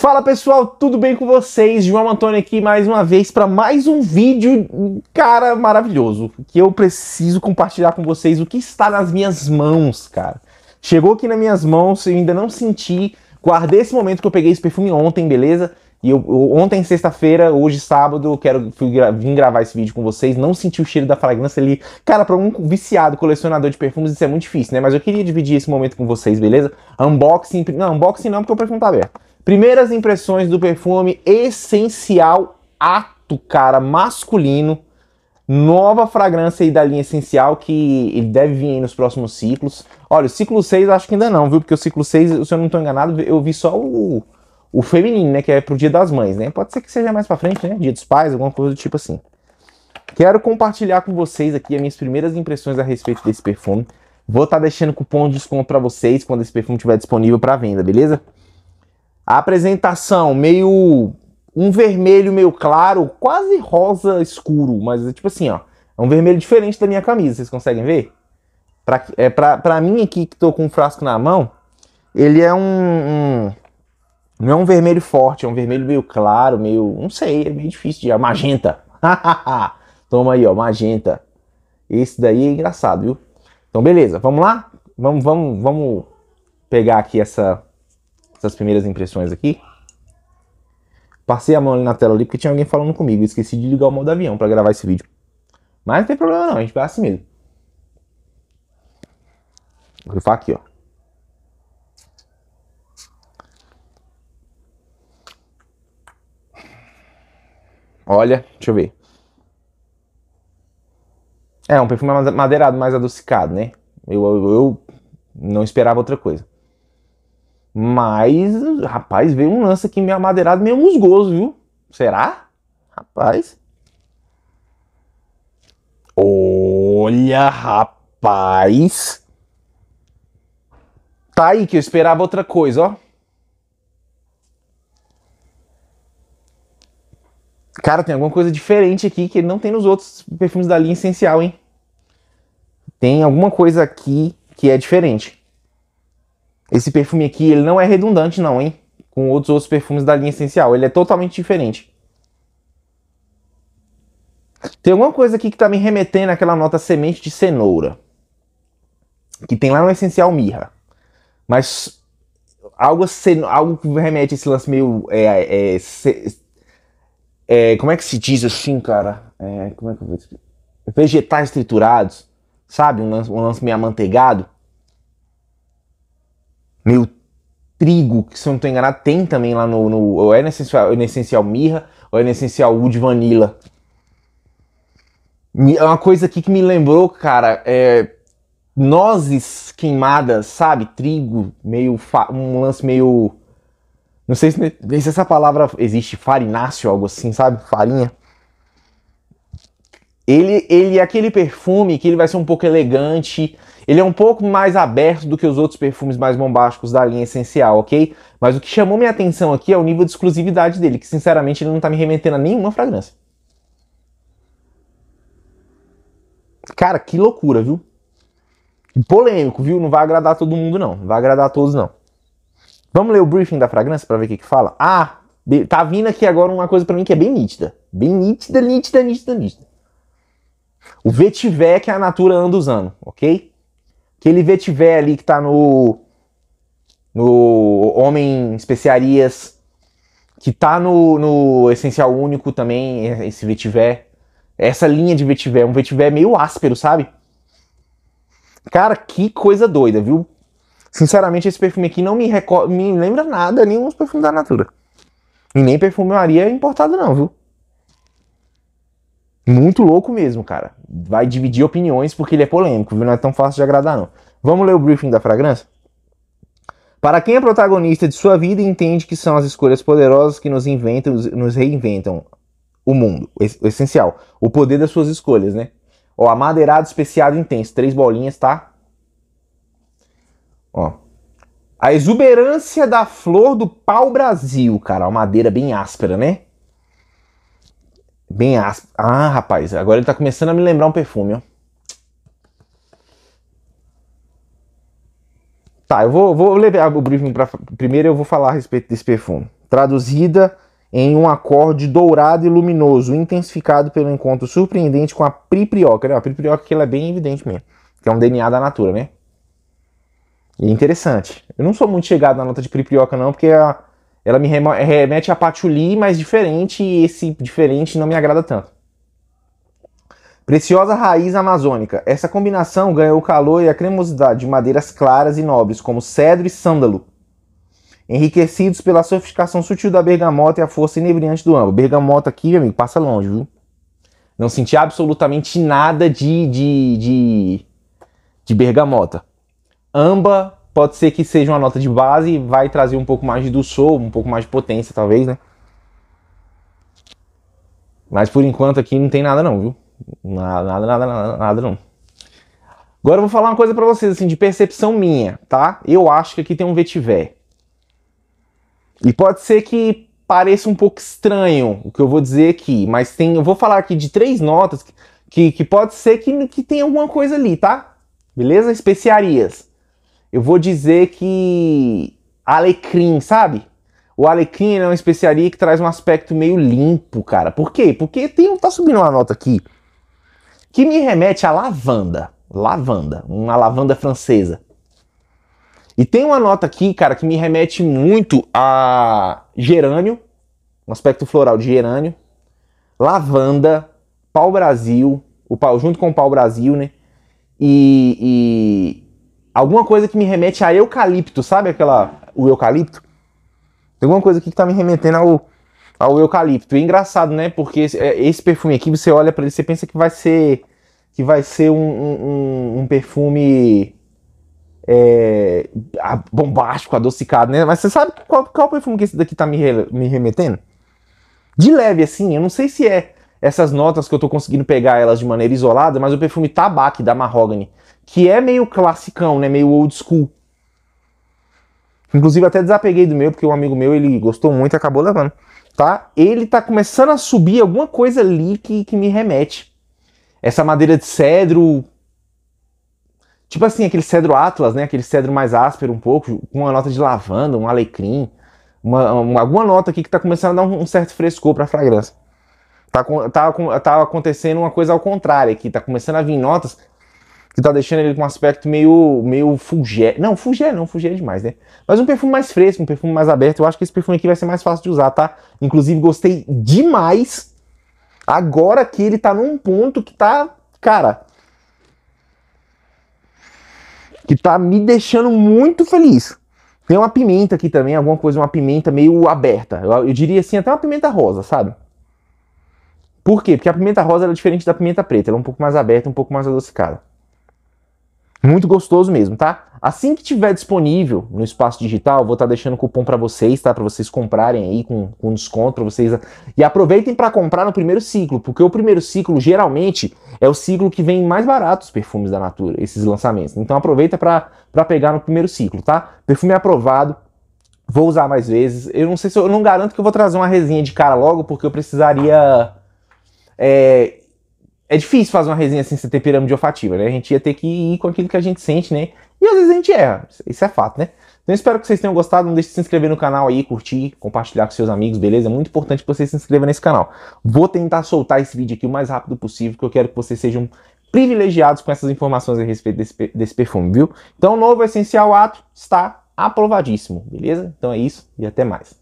Fala pessoal, tudo bem com vocês? João Antônio aqui mais uma vez para mais um vídeo, cara, maravilhoso, que eu preciso compartilhar com vocês o que está nas minhas mãos, cara. Chegou aqui nas minhas mãos, eu ainda não senti, guardei esse momento que eu peguei esse perfume ontem, beleza? E eu, eu ontem, sexta-feira, hoje, sábado, eu quero gra vim gravar esse vídeo com vocês. Não senti o cheiro da fragrância ali. Cara, para um viciado colecionador de perfumes, isso é muito difícil, né? Mas eu queria dividir esse momento com vocês, beleza? Unboxing. Não, unboxing não, porque o perfume tá aberto. Primeiras impressões do perfume Essencial Ato, cara, masculino. Nova fragrância aí da linha Essencial que ele deve vir aí nos próximos ciclos. Olha, o ciclo 6 acho que ainda não, viu? Porque o ciclo 6, se eu não estou enganado, eu vi só o, o feminino, né? Que é pro Dia das Mães, né? Pode ser que seja mais pra frente, né? Dia dos Pais, alguma coisa do tipo assim. Quero compartilhar com vocês aqui as minhas primeiras impressões a respeito desse perfume. Vou estar tá deixando cupom de desconto para vocês quando esse perfume estiver disponível para venda, beleza? A apresentação meio um vermelho meio claro, quase rosa escuro, mas é tipo assim, ó, é um vermelho diferente da minha camisa, vocês conseguem ver? Pra, é, pra, pra mim aqui, que tô com um frasco na mão, ele é um, um Não é um vermelho forte, é um vermelho meio claro, meio... Não sei, é meio difícil de... É magenta! Toma aí, ó, magenta. Esse daí é engraçado, viu? Então, beleza, vamos lá? Vamos, vamos, vamos pegar aqui essa essas primeiras impressões aqui. Passei a mão ali na tela ali porque tinha alguém falando comigo. Esqueci de ligar o modo avião para gravar esse vídeo. Mas não tem problema não, a gente vai assim mesmo. Vou grifar aqui, ó. Olha, deixa eu ver. É, um perfume madeirado mais adocicado, né? Eu, eu, eu não esperava outra coisa. Mas, rapaz, veio um lance aqui meio amadeirado, meio musgoso, viu? Será? Rapaz. Olha, rapaz. Tá aí que eu esperava outra coisa, ó. Cara, tem alguma coisa diferente aqui que ele não tem nos outros perfumes da linha essencial, hein? Tem alguma coisa aqui que é diferente. Esse perfume aqui, ele não é redundante não, hein? Com outros outros perfumes da linha essencial. Ele é totalmente diferente. Tem alguma coisa aqui que tá me remetendo àquela nota semente de cenoura. Que tem lá no essencial mirra. Mas algo, algo que remete a esse lance meio... É, é, é, como é que se diz assim, cara? É, como é que eu vou explicar? Vegetais triturados. Sabe? Um lance, um lance meio amanteigado meio trigo, que se eu não estou enganado, tem também lá no. no ou é no essencial, no é essencial mirra, ou é no essencial wood vanilla. É uma coisa aqui que me lembrou, cara, é, nozes queimadas, sabe? Trigo, meio. um lance meio. Não sei se, se essa palavra existe, farináceo, algo assim, sabe? Farinha. Ele, ele é aquele perfume que ele vai ser um pouco elegante, ele é um pouco mais aberto do que os outros perfumes mais bombásticos da linha essencial, ok? Mas o que chamou minha atenção aqui é o nível de exclusividade dele, que sinceramente ele não tá me remetendo a nenhuma fragrância. Cara, que loucura, viu? Polêmico, viu? Não vai agradar todo mundo, não. Não vai agradar a todos, não. Vamos ler o briefing da fragrância para ver o que, que fala? Ah, tá vindo aqui agora uma coisa para mim que é bem nítida. Bem nítida, nítida, nítida, nítida. O vetiver que a Natura anda usando, ok? Aquele vetiver ali que tá no. No Homem Especiarias, que tá no, no Essencial Único também, esse vetiver. Essa linha de vetiver, um vetiver meio áspero, sabe? Cara, que coisa doida, viu? Sinceramente, esse perfume aqui não me, me lembra nada, nenhum perfume da Natura. E nem perfumaria importado não, viu? Muito louco mesmo, cara. Vai dividir opiniões porque ele é polêmico, viu? Não é tão fácil de agradar, não. Vamos ler o briefing da fragrância? Para quem é protagonista de sua vida entende que são as escolhas poderosas que nos inventam, nos reinventam o mundo. O essencial. O poder das suas escolhas, né? Ó, amadeirado, especiado intenso. Três bolinhas, tá? Ó. A exuberância da flor do pau-brasil, cara. Uma madeira bem áspera, né? Bem áspero. Ah, rapaz, agora ele tá começando a me lembrar um perfume, ó. Tá, eu vou, vou levar o briefing para primeiro eu vou falar a respeito desse perfume. Traduzida em um acorde dourado e luminoso, intensificado pelo encontro surpreendente com a priprioca. Né? A priprioca que ela é bem evidente mesmo, que é um DNA da natura, né? E é interessante. Eu não sou muito chegado na nota de priprioca não, porque a ela me remete a patchouli, mas diferente, e esse diferente não me agrada tanto. Preciosa raiz amazônica. Essa combinação ganhou o calor e a cremosidade de madeiras claras e nobres, como cedro e sândalo, enriquecidos pela sofisticação sutil da bergamota e a força inebriante do âmbar. Bergamota aqui, meu amigo, passa longe, viu? Não senti absolutamente nada de, de, de, de bergamota. Amba Pode ser que seja uma nota de base, e vai trazer um pouco mais do som, um pouco mais de potência, talvez, né? Mas por enquanto aqui não tem nada não, viu? Nada, nada, nada, nada, nada não. Agora eu vou falar uma coisa para vocês, assim, de percepção minha, tá? Eu acho que aqui tem um vetiver. E pode ser que pareça um pouco estranho o que eu vou dizer aqui, mas tem, eu vou falar aqui de três notas que, que, pode ser que, que tem alguma coisa ali, tá? Beleza? Especiarias eu vou dizer que alecrim, sabe? O alecrim é uma especiaria que traz um aspecto meio limpo, cara. Por quê? Porque tem, tá subindo uma nota aqui que me remete à lavanda. Lavanda, uma lavanda francesa. E tem uma nota aqui, cara, que me remete muito a gerânio, um aspecto floral de gerânio, lavanda, pau-brasil, o pau junto com o pau-brasil, né? E, alguma coisa que me remete a eucalipto, sabe aquela o eucalipto? Tem alguma coisa aqui que tá me remetendo ao, ao eucalipto. E é engraçado, né? Porque esse, é, esse perfume aqui, você olha para ele, você pensa que vai ser que vai ser um, um, um perfume é, bombástico, adocicado, né? Mas você sabe qual, qual perfume que esse daqui tá me, re, me remetendo? De leve, assim, eu não sei se é essas notas que eu tô conseguindo pegar elas de maneira isolada, mas o perfume tabaco da Mahogany, que é meio classicão, né? Meio old school. Inclusive até desapeguei do meu, porque um amigo meu, ele gostou muito e acabou levando, tá? Ele tá começando a subir alguma coisa ali que, que me remete. Essa madeira de cedro... Tipo assim, aquele cedro atlas, né? Aquele cedro mais áspero um pouco, com uma nota de lavanda, um alecrim, uma, uma, alguma nota aqui que tá começando a dar um, um certo frescor pra fragrância. Tá, tá, tá acontecendo uma coisa ao contrário aqui, tá começando a vir notas que tá deixando ele com um aspecto meio, meio fugé. Não, fugé não, fugé é demais, né? Mas um perfume mais fresco, um perfume mais aberto. Eu acho que esse perfume aqui vai ser mais fácil de usar, tá? Inclusive, gostei demais. Agora que ele tá num ponto que tá, cara... Que tá me deixando muito feliz. Tem uma pimenta aqui também, alguma coisa, uma pimenta meio aberta. Eu, eu diria assim, até uma pimenta rosa, sabe? Por quê? Porque a pimenta rosa é diferente da pimenta preta. Ela é um pouco mais aberta, um pouco mais adocicada. Muito gostoso mesmo, tá? Assim que tiver disponível no espaço digital, vou estar tá deixando cupom para vocês, tá? Para vocês comprarem aí com, com desconto para vocês. E aproveitem para comprar no primeiro ciclo, porque o primeiro ciclo geralmente é o ciclo que vem mais barato os perfumes da Natura, esses lançamentos. Então aproveita para pegar no primeiro ciclo, tá? Perfume aprovado, vou usar mais vezes. Eu não sei se eu, eu não garanto que eu vou trazer uma resinha de cara logo, porque eu precisaria é, é difícil fazer uma resenha assim sem ter pirâmide olfativa, né? A gente ia ter que ir com aquilo que a gente sente, né? E às vezes a gente erra. Isso é fato, né? Então espero que vocês tenham gostado. Não deixe de se inscrever no canal aí, curtir, compartilhar com seus amigos, beleza? É muito importante que vocês se inscrevam nesse canal. Vou tentar soltar esse vídeo aqui o mais rápido possível, porque eu quero que vocês sejam privilegiados com essas informações a respeito desse, desse perfume, viu? Então, o novo essencial ato está aprovadíssimo, beleza? Então é isso e até mais.